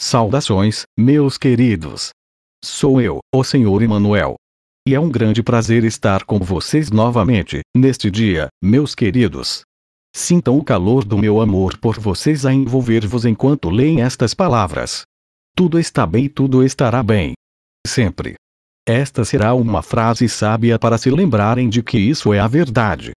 Saudações, meus queridos. Sou eu, o Senhor Emanuel. E é um grande prazer estar com vocês novamente, neste dia, meus queridos. Sintam o calor do meu amor por vocês a envolver-vos enquanto leem estas palavras. Tudo está bem, tudo estará bem. Sempre. Esta será uma frase sábia para se lembrarem de que isso é a verdade.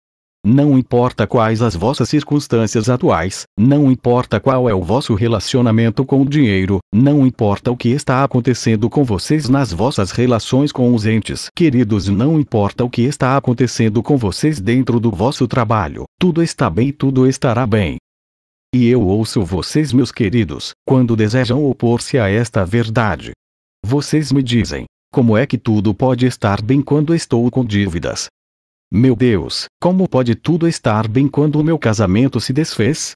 Não importa quais as vossas circunstâncias atuais, não importa qual é o vosso relacionamento com o dinheiro, não importa o que está acontecendo com vocês nas vossas relações com os entes queridos, não importa o que está acontecendo com vocês dentro do vosso trabalho, tudo está bem, e tudo estará bem. E eu ouço vocês, meus queridos, quando desejam opor-se a esta verdade. Vocês me dizem: como é que tudo pode estar bem quando estou com dívidas? Meu Deus, como pode tudo estar bem quando o meu casamento se desfez?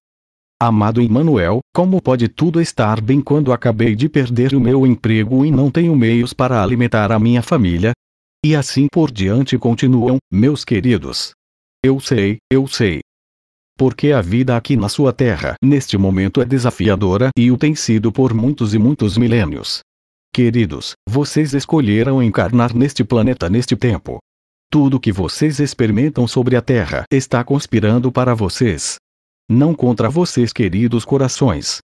Amado Emmanuel, como pode tudo estar bem quando acabei de perder o meu emprego e não tenho meios para alimentar a minha família? E assim por diante continuam, meus queridos. Eu sei, eu sei. Porque a vida aqui na sua terra neste momento é desafiadora e o tem sido por muitos e muitos milênios. Queridos, vocês escolheram encarnar neste planeta neste tempo, tudo que vocês experimentam sobre a Terra está conspirando para vocês. Não contra vocês, queridos corações.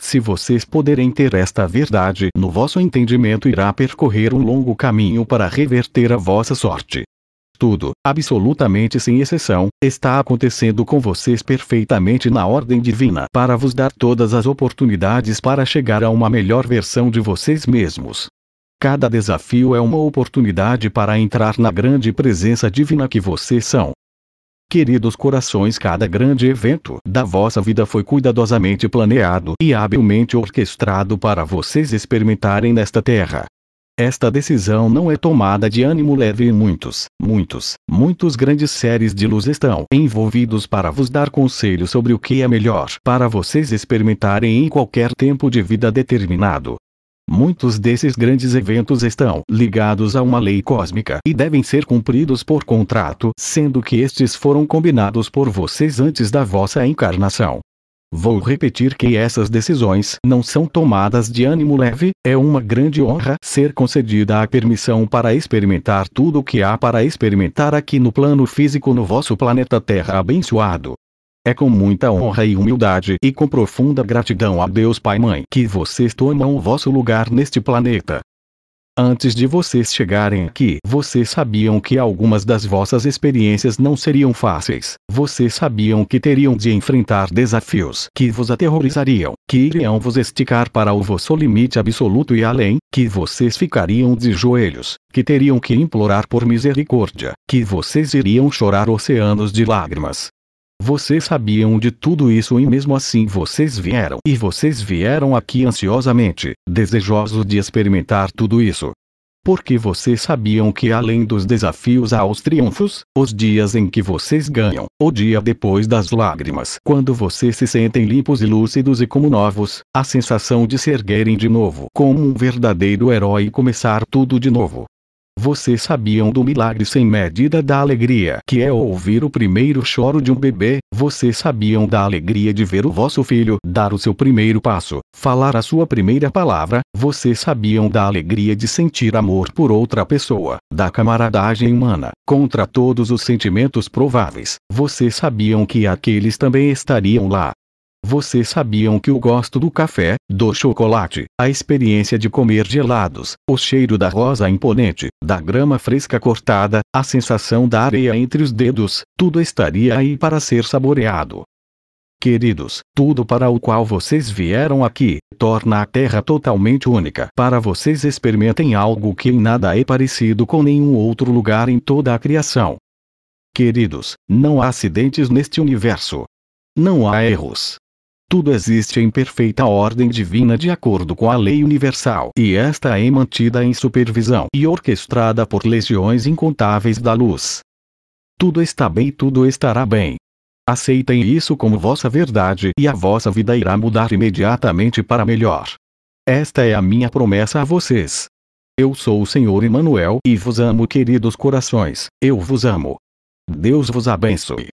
Se vocês poderem ter esta verdade no vosso entendimento, irá percorrer um longo caminho para reverter a vossa sorte. Tudo, absolutamente sem exceção, está acontecendo com vocês perfeitamente na ordem divina para vos dar todas as oportunidades para chegar a uma melhor versão de vocês mesmos. Cada desafio é uma oportunidade para entrar na grande presença divina que vocês são. Queridos corações, cada grande evento da vossa vida foi cuidadosamente planeado e habilmente orquestrado para vocês experimentarem nesta terra. Esta decisão não é tomada de ânimo leve e muitos, muitos, muitos grandes seres de luz estão envolvidos para vos dar conselho sobre o que é melhor para vocês experimentarem em qualquer tempo de vida determinado. Muitos desses grandes eventos estão ligados a uma lei cósmica e devem ser cumpridos por contrato, sendo que estes foram combinados por vocês antes da vossa encarnação. Vou repetir que essas decisões não são tomadas de ânimo leve, é uma grande honra ser concedida a permissão para experimentar tudo o que há para experimentar aqui no plano físico no vosso planeta Terra abençoado. É com muita honra e humildade e com profunda gratidão a Deus Pai e Mãe que vocês tomam o vosso lugar neste planeta. Antes de vocês chegarem aqui, vocês sabiam que algumas das vossas experiências não seriam fáceis. Vocês sabiam que teriam de enfrentar desafios que vos aterrorizariam, que iriam vos esticar para o vosso limite absoluto e além, que vocês ficariam de joelhos, que teriam que implorar por misericórdia, que vocês iriam chorar oceanos de lágrimas, vocês sabiam de tudo isso e mesmo assim vocês vieram. E vocês vieram aqui ansiosamente, desejosos de experimentar tudo isso. Porque vocês sabiam que além dos desafios há os triunfos, os dias em que vocês ganham, o dia depois das lágrimas, quando vocês se sentem limpos e lúcidos e como novos, a sensação de se erguerem de novo como um verdadeiro herói e começar tudo de novo, vocês sabiam do milagre sem medida da alegria que é ouvir o primeiro choro de um bebê? Vocês sabiam da alegria de ver o vosso filho dar o seu primeiro passo, falar a sua primeira palavra? Vocês sabiam da alegria de sentir amor por outra pessoa, da camaradagem humana, contra todos os sentimentos prováveis? Vocês sabiam que aqueles também estariam lá, vocês sabiam que o gosto do café, do chocolate, a experiência de comer gelados, o cheiro da rosa imponente, da grama fresca cortada, a sensação da areia entre os dedos, tudo estaria aí para ser saboreado. Queridos, tudo para o qual vocês vieram aqui, torna a Terra totalmente única. Para vocês experimentem algo que em nada é parecido com nenhum outro lugar em toda a criação. Queridos, não há acidentes neste universo. Não há erros. Tudo existe em perfeita ordem divina de acordo com a lei universal, e esta é mantida em supervisão e orquestrada por legiões incontáveis da luz. Tudo está bem, tudo estará bem. Aceitem isso como vossa verdade e a vossa vida irá mudar imediatamente para melhor. Esta é a minha promessa a vocês. Eu sou o Senhor Emanuel e vos amo, queridos corações, eu vos amo. Deus vos abençoe.